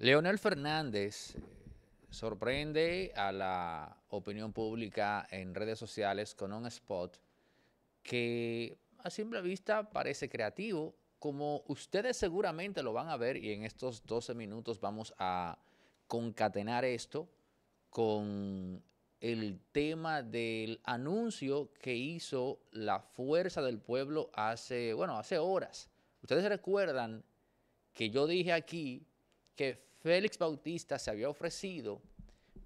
Leonel Fernández eh, sorprende a la opinión pública en redes sociales con un spot que a simple vista parece creativo, como ustedes seguramente lo van a ver y en estos 12 minutos vamos a concatenar esto con el tema del anuncio que hizo la Fuerza del Pueblo hace, bueno, hace horas. Ustedes recuerdan que yo dije aquí que Félix Bautista se había ofrecido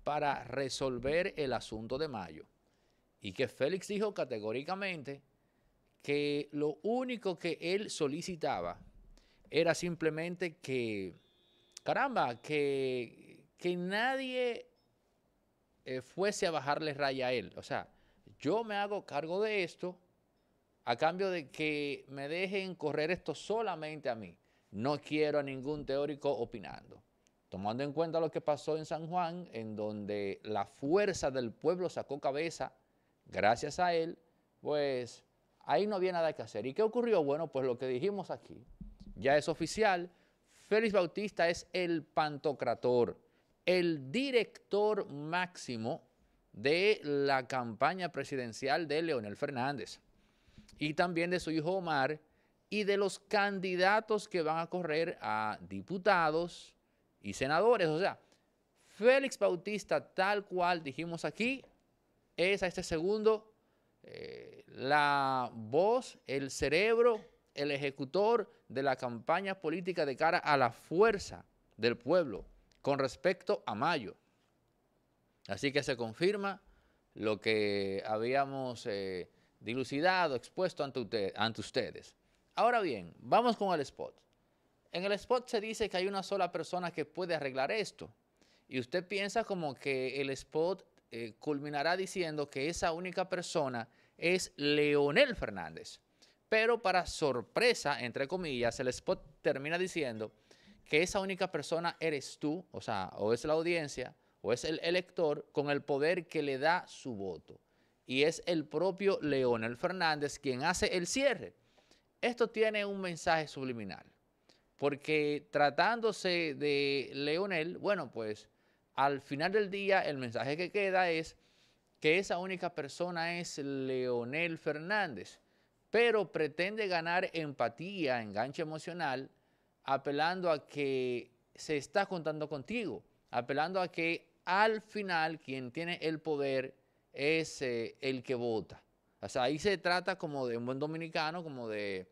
para resolver el asunto de Mayo y que Félix dijo categóricamente que lo único que él solicitaba era simplemente que, caramba, que, que nadie eh, fuese a bajarle raya a él. O sea, yo me hago cargo de esto a cambio de que me dejen correr esto solamente a mí. No quiero a ningún teórico opinando tomando en cuenta lo que pasó en San Juan, en donde la fuerza del pueblo sacó cabeza, gracias a él, pues ahí no había nada que hacer. ¿Y qué ocurrió? Bueno, pues lo que dijimos aquí, ya es oficial, Félix Bautista es el pantocrator, el director máximo de la campaña presidencial de Leonel Fernández y también de su hijo Omar y de los candidatos que van a correr a diputados, y senadores. O sea, Félix Bautista, tal cual dijimos aquí, es a este segundo eh, la voz, el cerebro, el ejecutor de la campaña política de cara a la fuerza del pueblo con respecto a Mayo. Así que se confirma lo que habíamos eh, dilucidado, expuesto ante, ante ustedes. Ahora bien, vamos con el spot. En el spot se dice que hay una sola persona que puede arreglar esto. Y usted piensa como que el spot eh, culminará diciendo que esa única persona es Leonel Fernández. Pero para sorpresa, entre comillas, el spot termina diciendo que esa única persona eres tú, o sea, o es la audiencia, o es el elector con el poder que le da su voto. Y es el propio Leonel Fernández quien hace el cierre. Esto tiene un mensaje subliminal. Porque tratándose de Leonel, bueno, pues al final del día el mensaje que queda es que esa única persona es Leonel Fernández, pero pretende ganar empatía, enganche emocional, apelando a que se está contando contigo, apelando a que al final quien tiene el poder es eh, el que vota. O sea, ahí se trata como de un buen dominicano, como de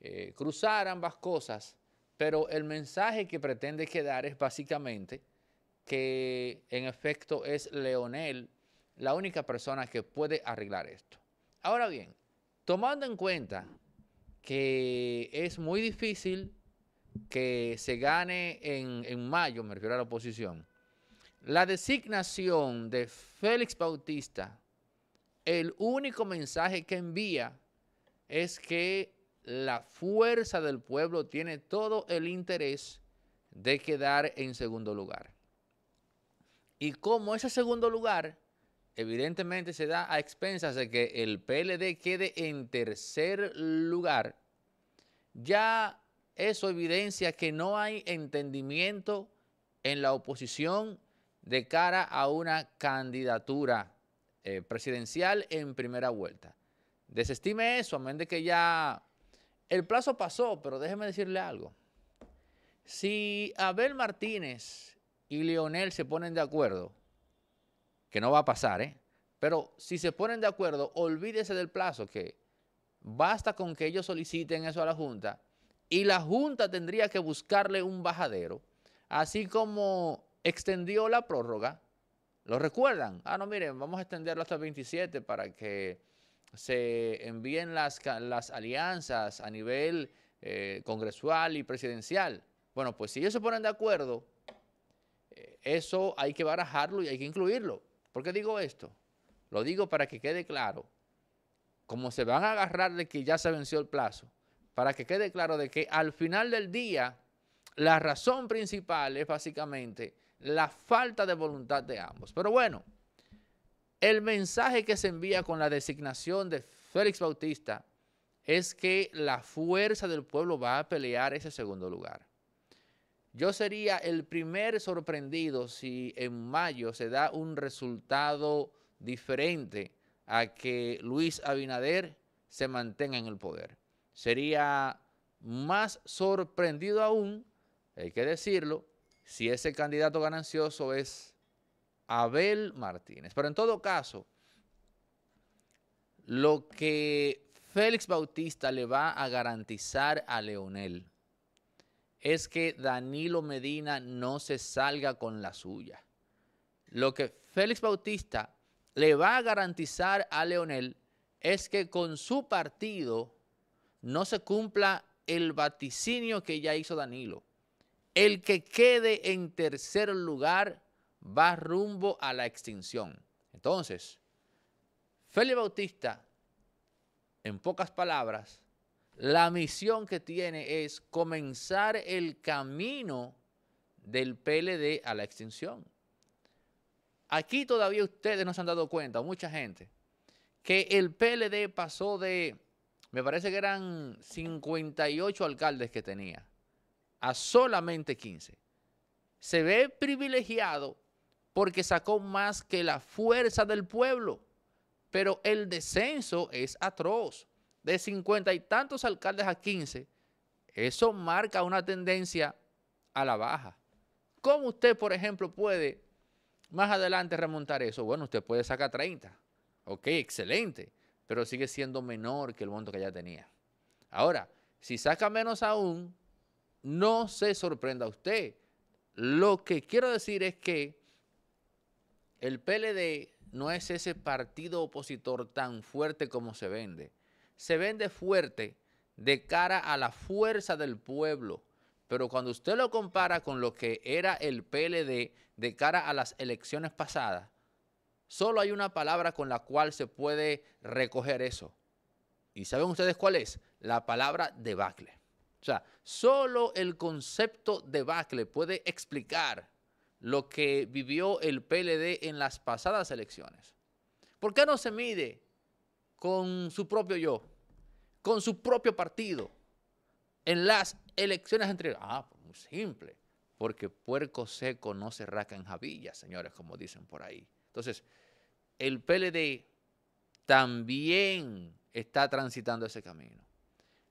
eh, cruzar ambas cosas pero el mensaje que pretende quedar es básicamente que en efecto es Leonel la única persona que puede arreglar esto. Ahora bien, tomando en cuenta que es muy difícil que se gane en, mayo, me refiero a la oposición, la designación de Félix Bautista, el único mensaje que envía es que la fuerza del pueblo tiene todo el interés de quedar en segundo lugar. Y como ese segundo lugar, evidentemente se da a expensas de que el PLD quede en tercer lugar, ya eso evidencia que no hay entendimiento en la oposición de cara a una candidatura eh, presidencial en primera vuelta. Desestime eso, a de que ya el plazo pasó, pero déjeme decirle algo. Si Abel Martínez y Leonel se ponen de acuerdo, que no va a pasar, ¿eh? Pero si se ponen de acuerdo, olvídese del plazo, que basta con que ellos soliciten eso a la Junta y la Junta tendría que buscarle un bajadero, así como extendió la prórroga. ¿Lo recuerdan? Ah, no, miren, vamos a extenderlo hasta el 27 para que se envíen las, alianzas a nivel eh, congresual y presidencial. Bueno, pues si ellos se ponen de acuerdo, eh, eso hay que barajarlo y hay que incluirlo. ¿Por qué digo esto? Lo digo para que quede claro. Como se van a agarrar de que ya se venció el plazo, para que quede claro de que al final del día, la razón principal es básicamente la falta de voluntad de ambos. Pero bueno. El mensaje que se envía con la designación de Félix Bautista es que la fuerza del pueblo va a pelear ese segundo lugar. Yo sería el primer sorprendido si en mayo se da un resultado diferente a que Luis Abinader se mantenga en el poder. Sería más sorprendido aún, hay que decirlo, si ese candidato ganancioso es Abel Martínez. Pero en todo caso, lo que Félix Bautista le va a garantizar a Leonel es que Danilo Medina no se salga con la suya. Lo que Félix Bautista le va a garantizar a Leonel es que con su partido no se cumpla el vaticinio que ya hizo Danilo. El que quede en tercer lugar va rumbo a la extinción. Entonces, Felipe Bautista, en pocas palabras, la misión que tiene es comenzar el camino del PLD a la extinción. Aquí todavía ustedes no se han dado cuenta, mucha gente, que el PLD pasó de, me parece que eran 58 alcaldes que tenía, a solamente 15. Se ve privilegiado porque sacó más que la fuerza del pueblo. Pero el descenso es atroz. De cincuenta y tantos alcaldes a quince, eso marca una tendencia a la baja. ¿Cómo usted, por ejemplo, puede más adelante remontar eso? Bueno, usted puede sacar 30. Ok, excelente. Pero sigue siendo menor que el monto que ya tenía. Ahora, si saca menos aún, no se sorprenda usted. Lo que quiero decir es que el PLD no es ese partido opositor tan fuerte como se vende. Se vende fuerte de cara a la fuerza del pueblo, pero cuando usted lo compara con lo que era el PLD de cara a las elecciones pasadas, solo hay una palabra con la cual se puede recoger eso. ¿Y saben ustedes cuál es? La palabra debacle. O sea, solo el concepto debacle puede explicar lo que vivió el PLD en las pasadas elecciones. ¿Por qué no se mide con su propio yo, con su propio partido en las elecciones entre? Ah, pues, muy simple, porque puerco seco no se raca en jabillas, señores, como dicen por ahí. Entonces, el PLD también está transitando ese camino.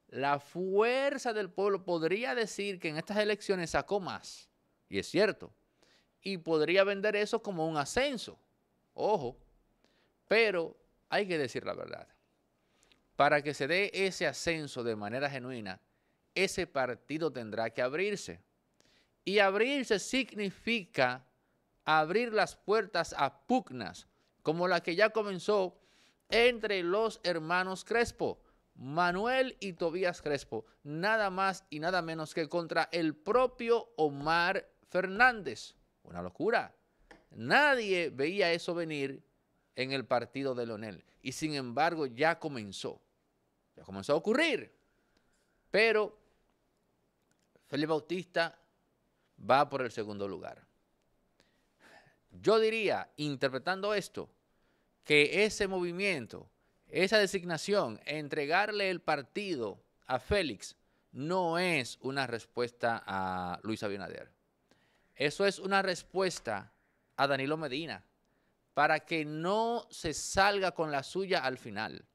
La fuerza del pueblo podría decir que en estas elecciones sacó más, y es cierto, y podría vender eso como un ascenso. Ojo, pero hay que decir la verdad. Para que se dé ese ascenso de manera genuina, ese partido tendrá que abrirse. Y abrirse significa abrir las puertas a pugnas, como la que ya comenzó entre los hermanos Crespo, Manuel y Tobías Crespo, nada más y nada menos que contra el propio Omar Fernández. Una locura. Nadie veía eso venir en el partido de Leonel. Y sin embargo ya comenzó. Ya comenzó a ocurrir. Pero Felipe Bautista va por el segundo lugar. Yo diría, interpretando esto, que ese movimiento, esa designación, entregarle el partido a Félix, no es una respuesta a Luis Abinader. Eso es una respuesta a Danilo Medina para que no se salga con la suya al final.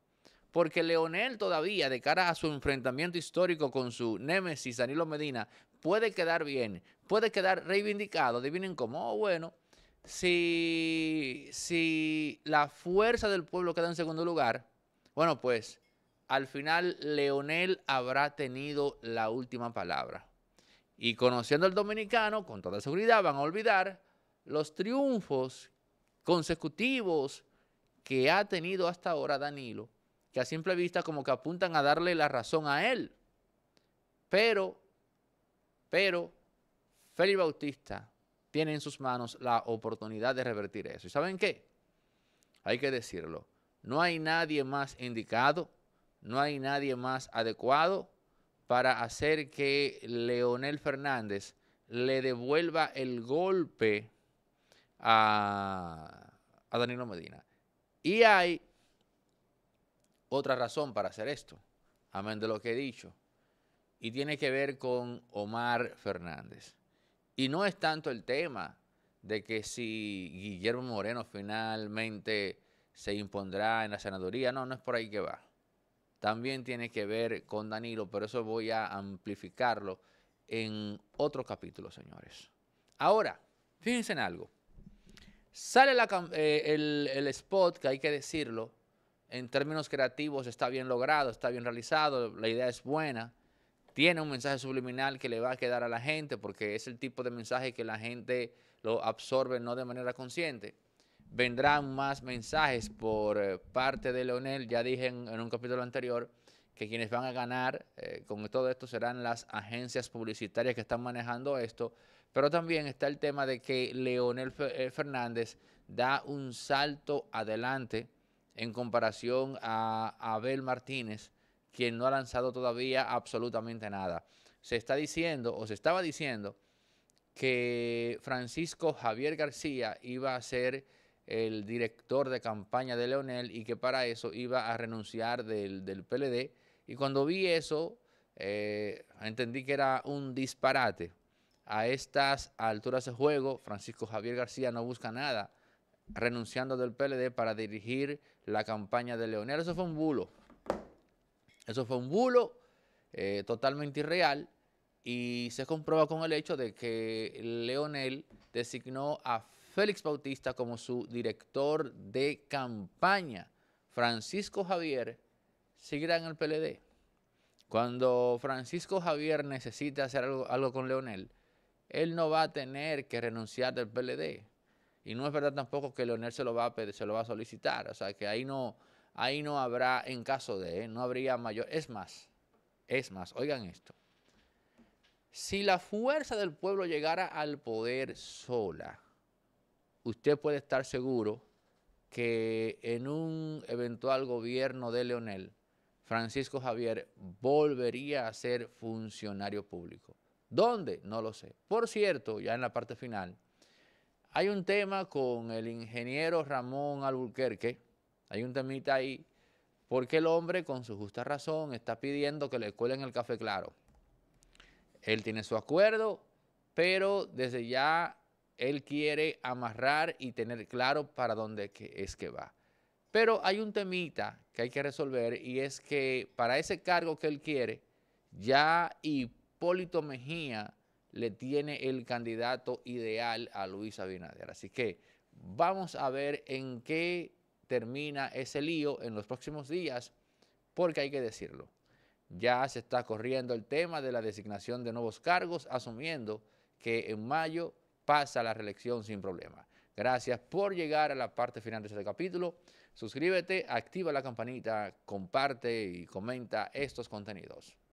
Porque Leonel todavía, de cara a su enfrentamiento histórico con su némesis Danilo Medina, puede quedar bien, puede quedar reivindicado. Adivinen cómo, oh, bueno, si, si la fuerza del pueblo queda en segundo lugar, bueno, pues al final Leonel habrá tenido la última palabra. Y conociendo al dominicano, con toda seguridad van a olvidar los triunfos consecutivos que ha tenido hasta ahora Danilo, que a simple vista como que apuntan a darle la razón a él. Pero, pero, Félix Bautista tiene en sus manos la oportunidad de revertir eso. ¿Y saben qué? Hay que decirlo. No hay nadie más indicado, no hay nadie más adecuado para hacer que Leonel Fernández le devuelva el golpe a, Danilo Medina. Y hay otra razón para hacer esto, amén de lo que he dicho, y tiene que ver con Omar Fernández. Y no es tanto el tema de que si Guillermo Moreno finalmente se impondrá en la senaduría, no, no es por ahí que va también tiene que ver con Danilo, pero eso voy a amplificarlo en otro capítulo, señores. Ahora, fíjense en algo. Sale eh, el spot, que hay que decirlo, en términos creativos está bien logrado, está bien realizado, la idea es buena, tiene un mensaje subliminal que le va a quedar a la gente porque es el tipo de mensaje que la gente lo absorbe no de manera consciente vendrán más mensajes por eh, parte de Leonel. Ya dije en, un capítulo anterior que quienes van a ganar eh, con todo esto serán las agencias publicitarias que están manejando esto. Pero también está el tema de que Leonel eh, Fernández da un salto adelante en comparación a Abel Martínez, quien no ha lanzado todavía absolutamente nada. Se está diciendo, o se estaba diciendo, que Francisco Javier García iba a ser el director de campaña de Leonel y que para eso iba a renunciar del, PLD. Y cuando vi eso, eh, entendí que era un disparate. A estas alturas de juego, Francisco Javier García no busca nada, renunciando del PLD para dirigir la campaña de Leonel. Eso fue un bulo. Eso fue un bulo eh, totalmente irreal y se comprueba con el hecho de que Leonel designó a Félix Bautista como su director de campaña. Francisco Javier seguirá en el PLD. Cuando Francisco Javier necesita hacer algo, con Leonel, él no va a tener que renunciar del PLD. Y no es verdad tampoco que Leonel se lo va a, se lo va a solicitar. O sea, que ahí no, ahí no habrá, en caso de, ¿eh? no habría mayor... Es más, es más, oigan esto. Si la fuerza del pueblo llegara al poder sola, usted puede estar seguro que en un eventual gobierno de Leonel, Francisco Javier volvería a ser funcionario público. ¿Dónde? No lo sé. Por cierto, ya en la parte final, hay un tema con el ingeniero Ramón Alburquerque, hay un temita ahí, porque el hombre con su justa razón está pidiendo que le cuelen el café claro. Él tiene su acuerdo, pero desde ya él quiere amarrar y tener claro para dónde es que va. Pero hay un temita que hay que resolver y es que para ese cargo que él quiere, ya Hipólito Mejía le tiene el candidato ideal a Luis Abinader. Así que vamos a ver en qué termina ese lío en los próximos días, porque hay que decirlo. Ya se está corriendo el tema de la designación de nuevos cargos, asumiendo que en mayo pasa la reelección sin problema. Gracias por llegar a la parte final de este capítulo. Suscríbete, activa la campanita, comparte y comenta estos contenidos.